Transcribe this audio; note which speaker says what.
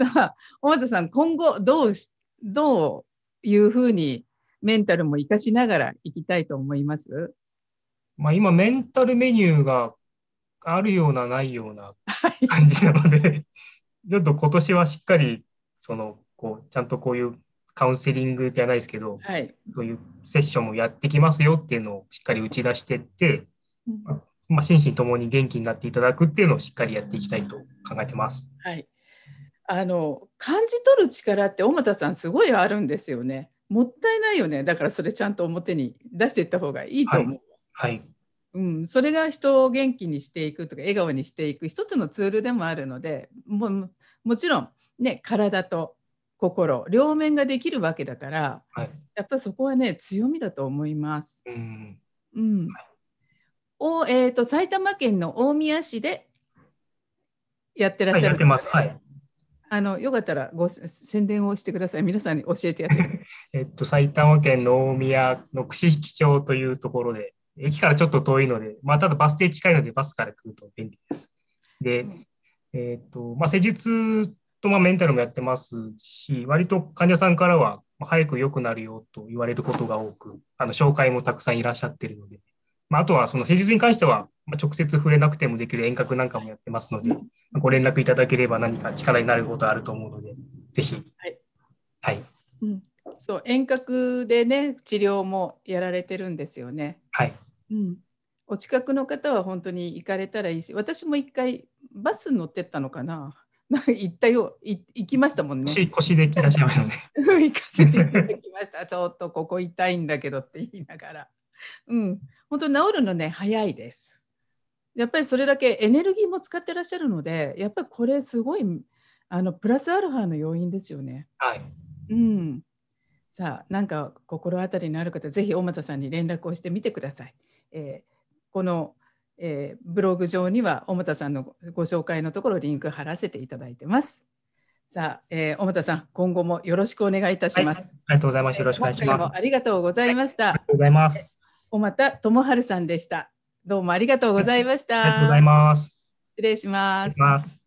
Speaker 1: さあ、大和さん、今後どうどういうふうにメンタルも生かしながらいきたいと思います
Speaker 2: まあ今、メンタルメニューがあるような、ないような感じなのでちょっと今年はしっかり、その、こう、ちゃんとこういうカウンセリングじゃないですけど、はい、そういうセッションもやってきますよっていうのをしっかり打ち出していって、うんまあ、心身ともに元気になっていただくっていうのをしっかりやっていきたいと考えてます。
Speaker 1: はいあの感じ取る力って尾又さんすごいあるんですよね。もったいないよね。だからそれちゃんと表に出していった方がいいと思う。はい、はい、うん、それが人を元気にしていくとか笑顔にしていく一つのツールでもあるのでももちろん、ね、体と心両面ができるわけだから、はい、やっぱそこはね強みだと思います。うん、うんを、えーと、と埼玉県の大宮市でやってらっしゃる、はい、やってます。はいあのよかったらご宣伝をしてください。皆さんに教えてやって
Speaker 2: えっと埼玉県の大宮の串引町というところで、駅からちょっと遠いので、まあ、ただバス停近いのでバスから来ると便利です。で、えっとまあ、施術とまあメンタルもやってますし、割と患者さんからは早く良くなるよと言われることが多く、あの紹介もたくさんいらっしゃってるので、まあ、あとはその施術に関しては、まあ、直接触れなくてもできる遠隔なんかもやってますので、ご連絡いただければ何か力になることあると思うので、ぜひ。は
Speaker 1: い。はい、うん。そう、遠隔でね、治療もやられてるんですよね。はい。うん。お近くの方は本当に行かれたらいいし、私も一回バス乗ってったのかな。なんか行ったよ、行きましたもんね。腰でいらっしゃいましたね。行かせていただきました。ちょっとここ痛いんだけどって言いながら。うん、本当治るのね、早いです。やっぱりそれだけエネルギーも使ってらっしゃるのでやっぱりこれすごいあのプラスアルファの要因ですよね。はい、うん、さあなんか心当たりのある方ぜひ大又さんに連絡をしてみてください。えー、この、えー、ブログ上には大又さんのご紹介のところリンク貼らせていただいてます。さあ、えー、尾本さん、今後もよろしくお願いいたします、はい。
Speaker 2: ありがとうございます。よろしくお願いします。あ
Speaker 1: りがとうございました。はい、ありがとうございます。尾又智春さんでした。どうもありがとうございました。ありがとうございます。失礼しま
Speaker 2: す。